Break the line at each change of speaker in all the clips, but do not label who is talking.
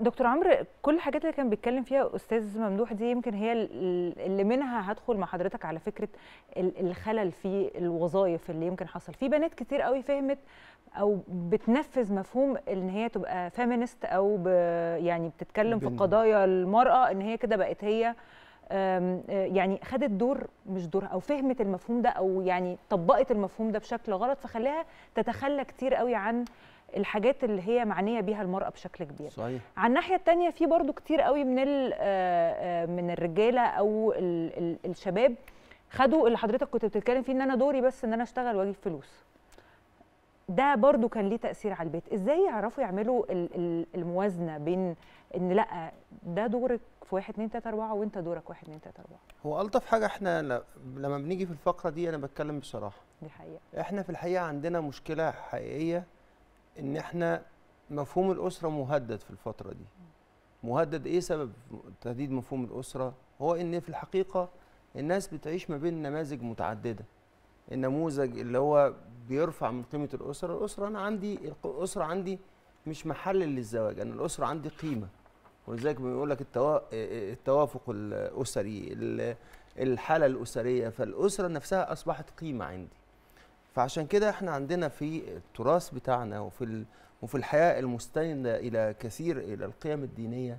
دكتور عمرو كل الحاجات اللي كان بيتكلم فيها استاذ ممدوح دي يمكن هي اللي منها هدخل مع حضرتك على فكره الخلل في الوظائف اللي يمكن حصل في بنات كتير قوي فهمت او بتنفذ مفهوم ان هي تبقى فيمينست او يعني بتتكلم في قضايا المراه ان هي كده بقت هي يعني خدت دور مش دورها او فهمت المفهوم ده او يعني طبقت المفهوم ده بشكل غلط فخلاها تتخلى كتير قوي عن الحاجات اللي هي معنيه بيها المراه بشكل كبير صحيح. على الناحيه الثانيه في برضو كتير قوي من آه، آه، من الرجاله او الشباب خدوا اللي حضرتك كنت بتتكلم فيه ان انا دوري بس ان انا اشتغل واجيب فلوس ده برضو كان ليه تاثير على البيت ازاي يعرفوا يعملوا الموازنه بين ان لا ده دورك في 1 2 3 4 وانت دورك 1 2 3 4
هو الطف حاجه احنا لما بنيجي في الفقره دي انا بتكلم بصراحه دي حقيقه احنا في الحقيقه عندنا مشكله حقيقيه ان احنا مفهوم الاسره مهدد في الفتره دي مهدد ايه سبب تهديد مفهوم الاسره هو ان في الحقيقه الناس بتعيش ما بين نماذج متعدده النموذج اللي هو بيرفع من قيمه الاسره الاسره انا عندي الاسره عندي مش محل للزواج انا الاسره عندي قيمه ولذلك بيقول لك التوافق الاسري الحاله الاسريه فالاسره نفسها اصبحت قيمه عندي فعشان كده احنا عندنا في التراث بتاعنا وفي وفي الحياه المستنده الى كثير الى القيم الدينيه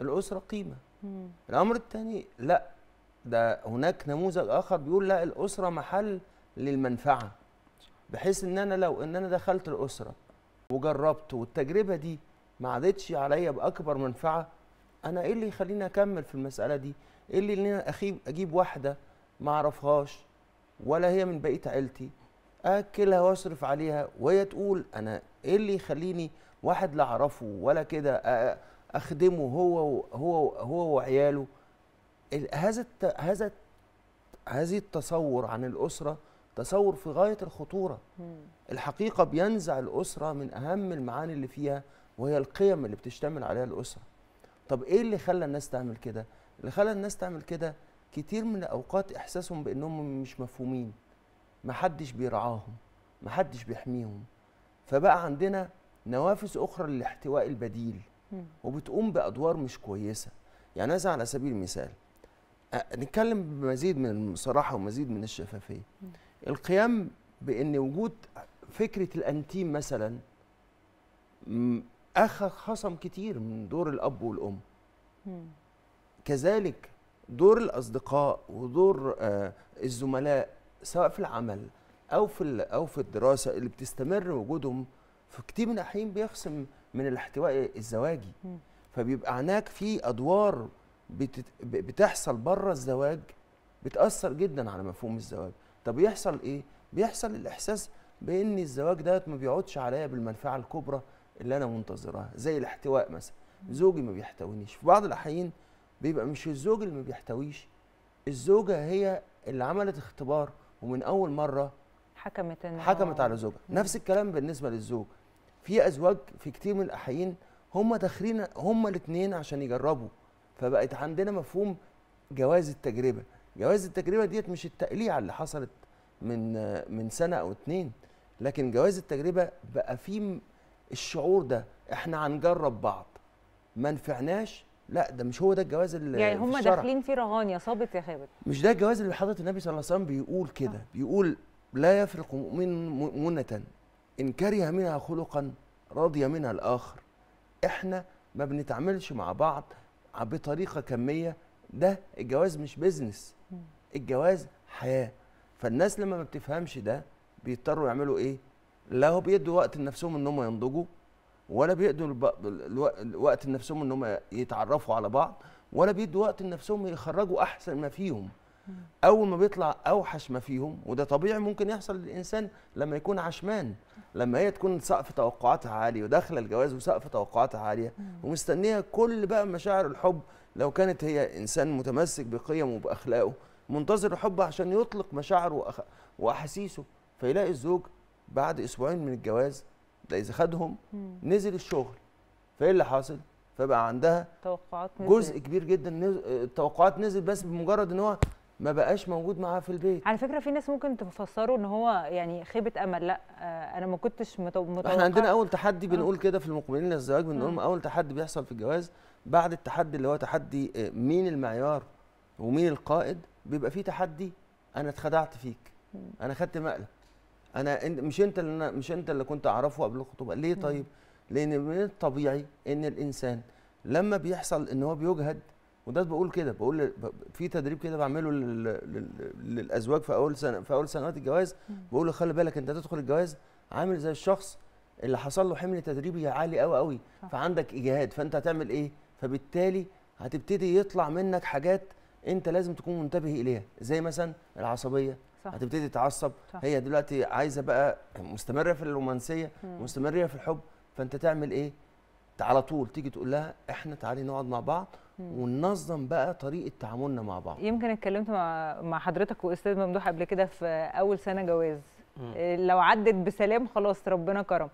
الاسره قيمه مم. الامر الثاني لا ده هناك نموذج اخر بيقول لا الاسره محل للمنفعه بحيث ان انا لو ان انا دخلت الاسره وجربت والتجربه دي ما عادتش عليا باكبر منفعه انا ايه اللي يخليني اكمل في المساله دي ايه اللي ان انا اجيب واحده ما اعرفهاش ولا هي من بقيه عيلتي اكلها واصرف عليها وهي تقول انا ايه اللي يخليني واحد لا اعرفه ولا كده اخدمه هو هو هو وعياله هذا هذا هذه التصور عن الاسره تصور في غايه الخطوره الحقيقه بينزع الاسره من اهم المعاني اللي فيها وهي القيم اللي بتشتمل عليها الاسره طب ايه اللي خلى الناس تعمل كده اللي خلى الناس تعمل كده كتير من الاوقات احساسهم بانهم مش مفهومين محدش بيرعاهم محدش بيحميهم فبقى عندنا نوافذ اخرى للاحتواء البديل وبتقوم بادوار مش كويسه يعني مثلا على سبيل المثال نتكلم بمزيد من الصراحه ومزيد من الشفافيه القيام بان وجود فكره الانتيم مثلا اخذ خصم كتير من دور الاب والام كذلك دور الاصدقاء ودور آه، الزملاء سواء في العمل او في او في الدراسه اللي بتستمر وجودهم في كتير من الاحيان بيخصم من الاحتواء الزواجي فبيبقى هناك في ادوار بتت... بتحصل بره الزواج بتاثر جدا على مفهوم الزواج طب بيحصل ايه بيحصل الاحساس بان الزواج دوت ما بيقعدش عليا بالمنفعه الكبرى اللي انا منتظرها زي الاحتواء مثلا زوجي ما بيحتوينيش في بعض الاحيان بيبقى مش الزوج اللي ما بيحتويش الزوجه هي اللي عملت اختبار ومن اول مره
حكمت إن
حكمت على زوجها نفس الكلام بالنسبه للزوج في ازواج في كتير من الاحيان هم داخلين هم الاثنين عشان يجربوا فبقت عندنا مفهوم جواز التجربه جواز التجربه ديت مش التقليعه اللي حصلت من من سنه او اتنين لكن جواز التجربه بقى فيه الشعور ده احنا هنجرب بعض ما نفعناش لا ده مش هو ده الجواز اللي يعني هم داخلين
في رهان يا صابت يا خابت
مش ده الجواز اللي حضرة النبي صلى الله عليه وسلم بيقول كده آه. بيقول لا يفرق مؤمن مؤمنة إن كره منها خلقا رضي منها الآخر إحنا ما بنتعاملش مع بعض بطريقة كمية ده الجواز مش بيزنس الجواز حياة فالناس لما ما بتفهمش ده بيضطروا يعملوا إيه لا هو بيدوا وقت لنفسهم إن هم ينضجوا ولا بيقدروا الوقت لنفسهم ان هم يتعرفوا على بعض ولا بيدوا وقت لنفسهم يخرجوا احسن ما فيهم اول ما بيطلع اوحش ما فيهم وده طبيعي ممكن يحصل للانسان لما يكون عشمان لما هي تكون سقف توقعاتها عالي وداخله الجواز وسقف توقعاتها عاليه ومستنيه كل بقى مشاعر الحب لو كانت هي انسان متمسك بقيمه وباخلاقه منتظر الحب عشان يطلق مشاعره واحاسيسه فيلاقي الزوج بعد اسبوعين من الجواز اذا خدهم نزل الشغل فايه اللي حاصل فبقى عندها
توقعات نزل. جزء
كبير جدا التوقعات نزل بس بمجرد ان هو ما بقاش موجود معاها في البيت
على فكره في ناس ممكن تفسره ان هو يعني خيبه امل لا آه، انا ما كنتش متوقع احنا عندنا اول
تحدي بنقول كده في المقبلين للزواج بنقول اول تحدي بيحصل في الجواز بعد التحدي اللي هو تحدي آه، مين المعيار ومين القائد بيبقى في تحدي انا اتخدعت فيك انا خدت مقلب انا مش انت اللي أنا مش انت اللي كنت اعرفه قبل الخطوبه ليه طيب لان من الطبيعي ان الانسان لما بيحصل ان هو بيجهد وده بقول كده بقول في تدريب كده بعمله للازواج في اول سنه في اول سنوات الجواز بقول له خلي بالك انت تدخل الجواز عامل زي الشخص اللي حصل له حمل تدريبي عالي قوي قوي فعندك اجهاد فانت هتعمل ايه فبالتالي هتبتدي يطلع منك حاجات انت لازم تكون منتبه اليها زي مثلا العصبيه صح. هتبتدي صح. هي دلوقتي عايزه بقى مستمره في الرومانسيه مستمره في الحب فانت تعمل ايه على طول تيجي تقول لها احنا تعالي نقعد مع بعض وننظم بقى طريقه تعاملنا مع بعض
يمكن اتكلمت مع مع حضرتك واستاذ ممدوح قبل كده في اول سنه جواز إيه، لو عدت بسلام خلاص ربنا كرم